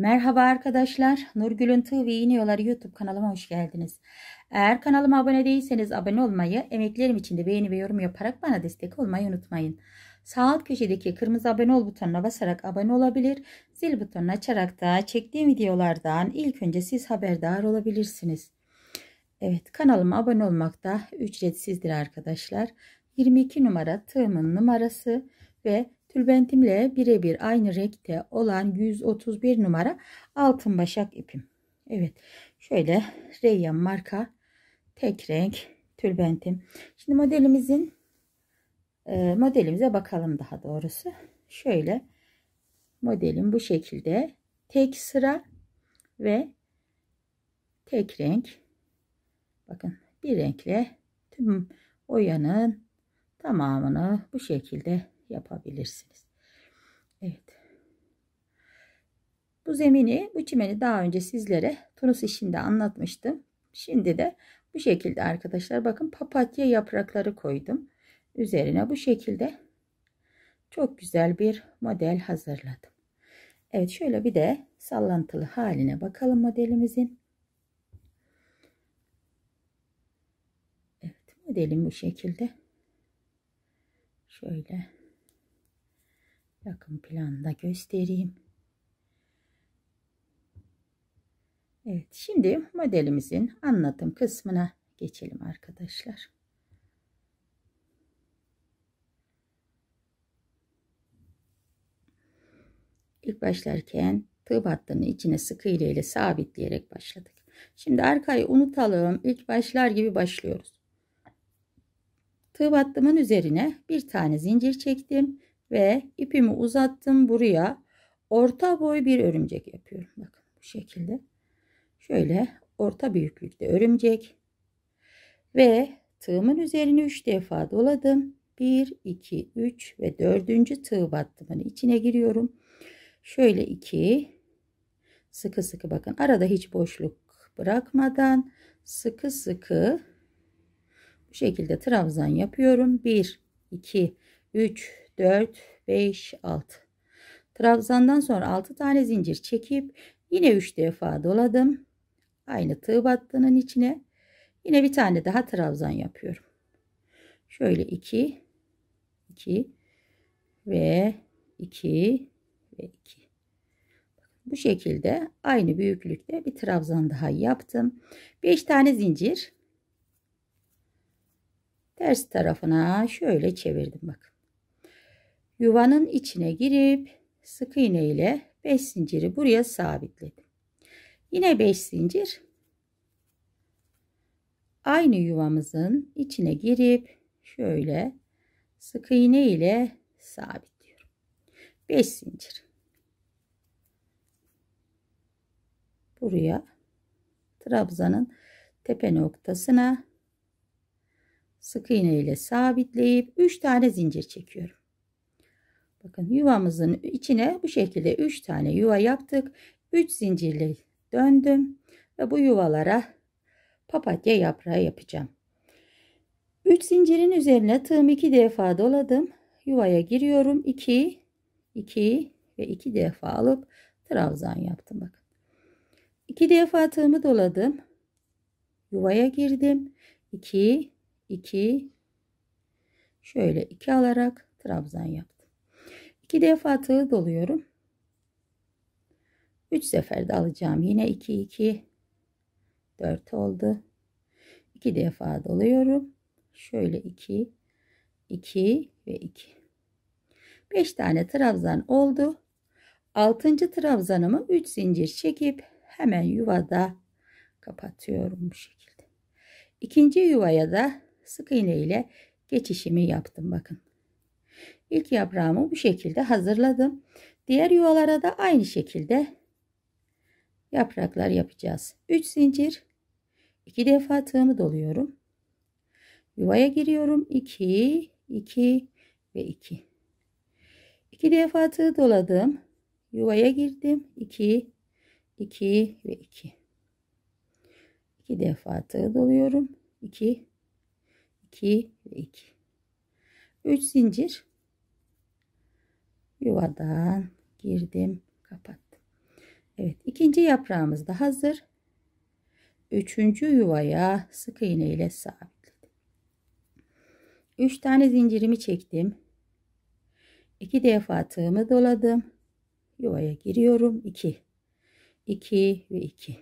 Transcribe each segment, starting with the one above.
Merhaba arkadaşlar. Nurgül'ün Tığ ve YouTube kanalıma hoş geldiniz. Eğer kanalıma abone değilseniz abone olmayı, emeklerim için de beğeni ve yorum yaparak bana destek olmayı unutmayın. Sağ alt köşedeki kırmızı abone ol butonuna basarak abone olabilir, zil butonunu açarak da çektiğim videolardan ilk önce siz haberdar olabilirsiniz. Evet kanalıma abone olmak da ücretsizdir arkadaşlar. 22 numara tığımın numarası ve Tülbentimle birebir aynı renkte olan 131 numara altın başak ipim. Evet şöyle Reyyan marka tek renk tülbentim. Şimdi modelimizin e, modelimize bakalım daha doğrusu. Şöyle modelim bu şekilde tek sıra ve tek renk bakın bir renkle tüm oyanın tamamını bu şekilde yapabilirsiniz. Evet. Bu zemini, bu çimeni daha önce sizlere Tunus işinde anlatmıştım. Şimdi de bu şekilde arkadaşlar bakın papatya yaprakları koydum. Üzerine bu şekilde çok güzel bir model hazırladım. Evet şöyle bir de sallantılı haline bakalım modelimizin. Evet modelim bu şekilde. Şöyle. Yakın planda göstereyim. Evet şimdi modelimizin anlatım kısmına geçelim arkadaşlar. İlk başlarken tığ battığını içine sık iğne ile sabitleyerek başladık. Şimdi arkayı unutalım. İlk başlar gibi başlıyoruz. Tığ battımın üzerine bir tane zincir çektim ve ipimi uzattım buraya. Orta boy bir örümcek yapıyorum. Bakın bu şekilde. Şöyle orta büyüklükte örümcek. Ve tığımın üzerine 3 defa doladım. 1, 2, 3 ve dördüncü tığ battımın içine giriyorum. Şöyle 2, sıkı sıkı bakın arada hiç boşluk bırakmadan sıkı sıkı bu şekilde trabzan yapıyorum 1 2 3 4, 5, 6. Trabzandan sonra 6 tane zincir çekip yine 3 defa doladım. Aynı tığ battığının içine yine bir tane daha trabzan yapıyorum. Şöyle 2 2 ve 2 ve 2. Bu şekilde aynı büyüklükte bir trabzan daha yaptım. 5 tane zincir ters tarafına şöyle çevirdim bakın. Yuvanın içine girip sık iğne ile 5 zinciri buraya sabitledim. Yine 5 zincir aynı yuvamızın içine girip şöyle sık iğne ile sabitliyorum. 5 zincir. Buraya trabzanın tepe noktasına sık iğne ile sabitleyip 3 tane zincir çekiyorum. Bakın yuvamızın içine bu şekilde 3 tane yuva yaptık. 3 zincirli döndüm ve bu yuvalara papatya yaprağı yapacağım. 3 zincirin üzerine tığım 2 defa doladım. Yuvaya giriyorum. 2 2 ve 2 defa alıp trabzan yaptım bakın. 2 defa tığımı doladım. Yuvaya girdim. 2 2 şöyle 2 alarak trabzan yaptım. 2 defa tığı doluyorum. 3 seferde alacağım. Yine 2 2 4 oldu. 2 defa doluyorum. Şöyle 2 2 ve 2. 5 tane trabzan oldu. 6. trabzanımı 3 zincir çekip hemen yuvada kapatıyorum bu şekilde. İkinci yuvaya da sık iğne ile geçişimi yaptım bakın. İlk yaprağımı bu şekilde hazırladım. Diğer yuvalara da aynı şekilde yapraklar yapacağız. 3 zincir 2 defa tığımı doluyorum. Yuvaya giriyorum. 2 2 ve 2. 2 defa tığ doladım. Yuvaya girdim. 2 2 ve 2. 2 defa tığ doluyorum. 2 2 ve 2. 3 zincir yuvadan girdim kapattım. Evet ikinci yaprağımız da hazır. Üçüncü yuvaya sık iğne ile sabitledim. Üç tane zincirimi çektim. iki defa tığımı doladım. Yuvaya giriyorum. 2 2 ve 2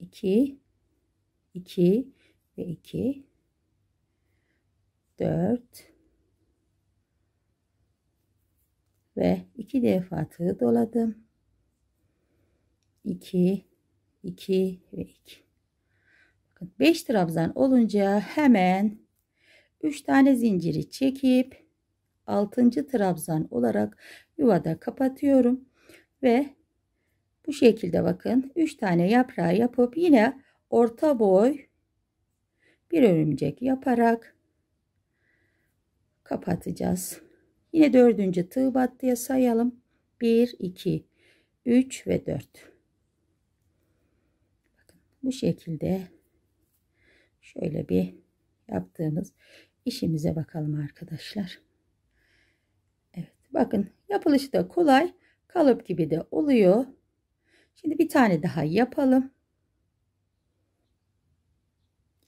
2 2 ve 2 4 ve iki defa tığ doladım. 2 2 ve 2. Bakın 5 trabzan olunca hemen 3 tane zinciri çekip 6. trabzan olarak yuvada kapatıyorum ve bu şekilde bakın 3 tane yaprağı yapıp yine orta boy bir örümcek yaparak kapatacağız. Yine dördüncü tığ battıya sayalım. 1, 2, 3 ve 4. bu şekilde şöyle bir yaptığımız işimize bakalım arkadaşlar. Evet bakın yapılışı da kolay. Kalıp gibi de oluyor. Şimdi bir tane daha yapalım.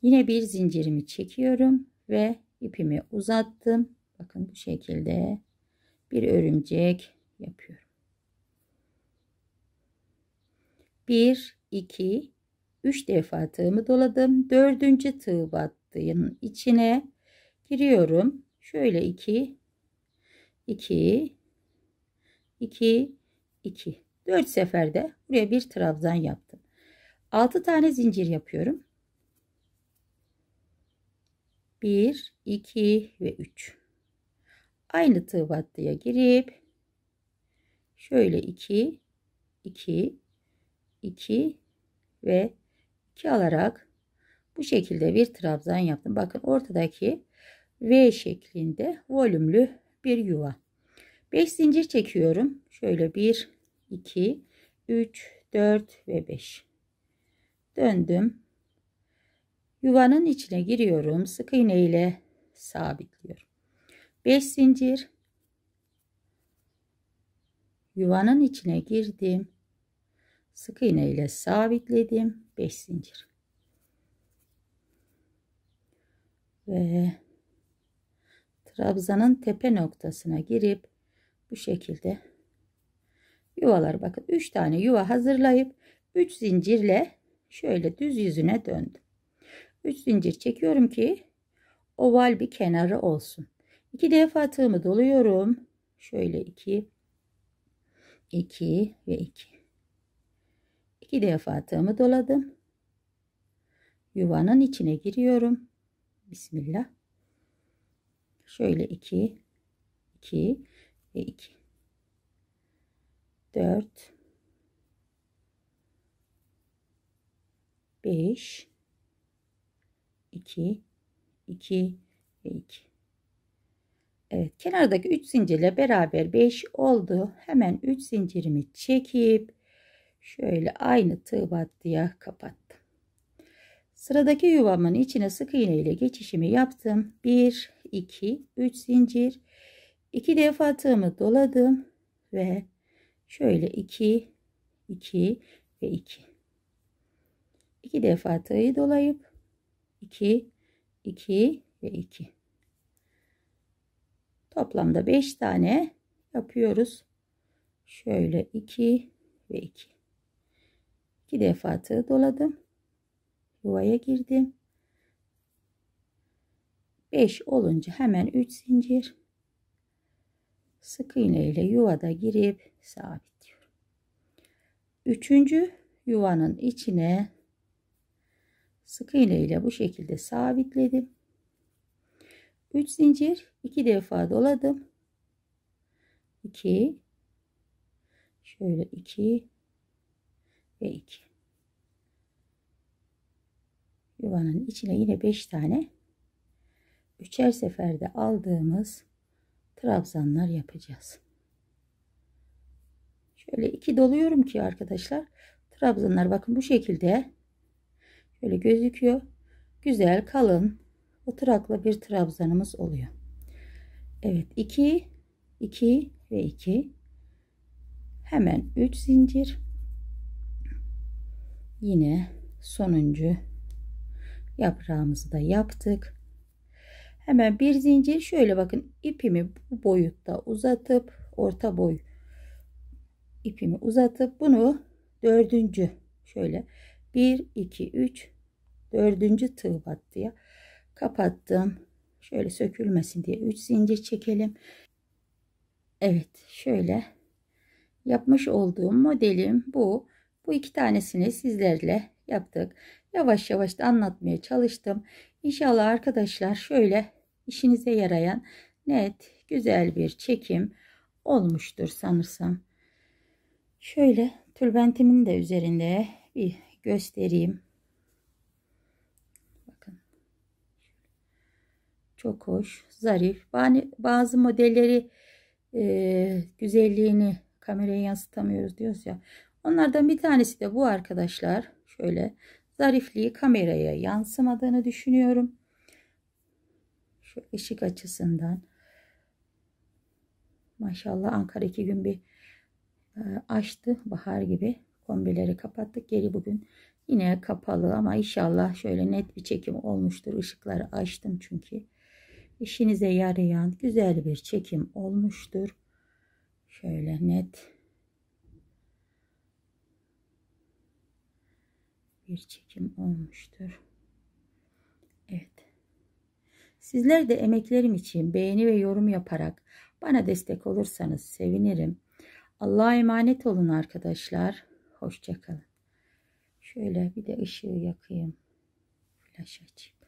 Yine bir zincirimi çekiyorum ve ipimi uzattım. Bakın bu şekilde bir örümcek yapıyorum. 1, 2, 3 defa tığımı doladım. 4. tığ battığın içine giriyorum. Şöyle 2, 2, 2, 2. 4 seferde buraya bir trabzan yaptım. 6 tane zincir yapıyorum. 1, 2 ve 3. Aynı tığ battıya girip şöyle 2 2 2 ve 2 alarak bu şekilde bir trabzan yaptım. Bakın ortadaki V şeklinde volümlü bir yuva. 5 zincir çekiyorum. Şöyle 1 2 3 4 ve 5. Döndüm. Yuvanın içine giriyorum. Sık iğne ile sabitliyorum. 5 zincir yuvanın içine girdim sık iğne ile sabitledim 5 zincir ve trabzanın tepe noktasına girip bu şekilde yuvalar bakın 3 tane yuva hazırlayıp 3 zincirle şöyle düz yüzüne döndüm 3 zincir çekiyorum ki oval bir kenarı olsun 2 defa tığımı doluyorum. Şöyle 2 2 ve 2. 2 defa tığımı doladım. Yuvanın içine giriyorum. Bismillah. Şöyle 2 2 ve 2. 4 5 2 2 ve 2 Evet kenardaki 3 zincirle beraber 5 oldu. Hemen 3 zincirimi çekip şöyle aynı tığ battıya kapattım. Sıradaki yuvamın içine sık iğne ile geçişimi yaptım. 1 2 3 zincir. 2 defa tığımı doladım ve şöyle 2 2 ve 2. 2 defa tığı dolayıp 2 2 ve 2. Toplamda 5 tane yapıyoruz. Şöyle 2 ve 2. 2 defa tığ doladım. Yuvaya girdim. 5 olunca hemen 3 zincir sık iğne ile yuvada girip sabitliyorum. Üçüncü yuvanın içine sık iğne ile bu şekilde sabitledim. 3 zincir 2 defa doladım 2 şöyle 2 ve 2 yuvanın içine yine 5 tane üçer seferde aldığımız trabzanlar yapacağız şöyle 2 doluyorum ki arkadaşlar trabzanlar bakın bu şekilde şöyle gözüküyor güzel kalın bu bir trabzanımız oluyor. Evet 2 2 ve 2 hemen 3 zincir yine sonuncu yaprağımızı da yaptık. Hemen bir zincir şöyle bakın ipimi bu boyutta uzatıp orta boy ipimi uzatıp bunu dördüncü şöyle 1 2 3 dördüncü tığ battıya kapattım. Şöyle sökülmesin diye 3 zincir çekelim. Evet şöyle yapmış olduğum modelim bu. Bu iki tanesini sizlerle yaptık. Yavaş yavaş da anlatmaya çalıştım. İnşallah arkadaşlar şöyle işinize yarayan net güzel bir çekim olmuştur sanırsam. Şöyle tülbentimin de üzerinde bir göstereyim. Çok hoş, zarif. Yani Bazı modelleri e, güzelliğini kameraya yansıtamıyoruz diyoruz ya. Onlardan bir tanesi de bu arkadaşlar. Şöyle zarifliği kameraya yansımadığını düşünüyorum. Şu ışık açısından. Maşallah Ankara iki gün bir e, açtı. Bahar gibi kombileri kapattık. Geri bugün yine kapalı ama inşallah şöyle net bir çekim olmuştur. Işıkları açtım çünkü işinize yarayan güzel bir çekim olmuştur. Şöyle net bir çekim olmuştur. Evet. Sizler de emeklerim için beğeni ve yorum yaparak bana destek olursanız sevinirim. Allah'a emanet olun arkadaşlar. Hoşçakalın. Şöyle bir de ışığı yakayım. Flaş açayım.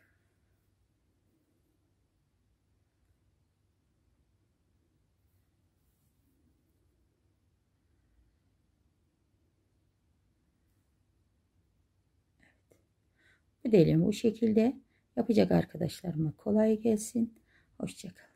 Ödeyelim bu şekilde yapacak arkadaşlarıma kolay gelsin. Hoşçakalın.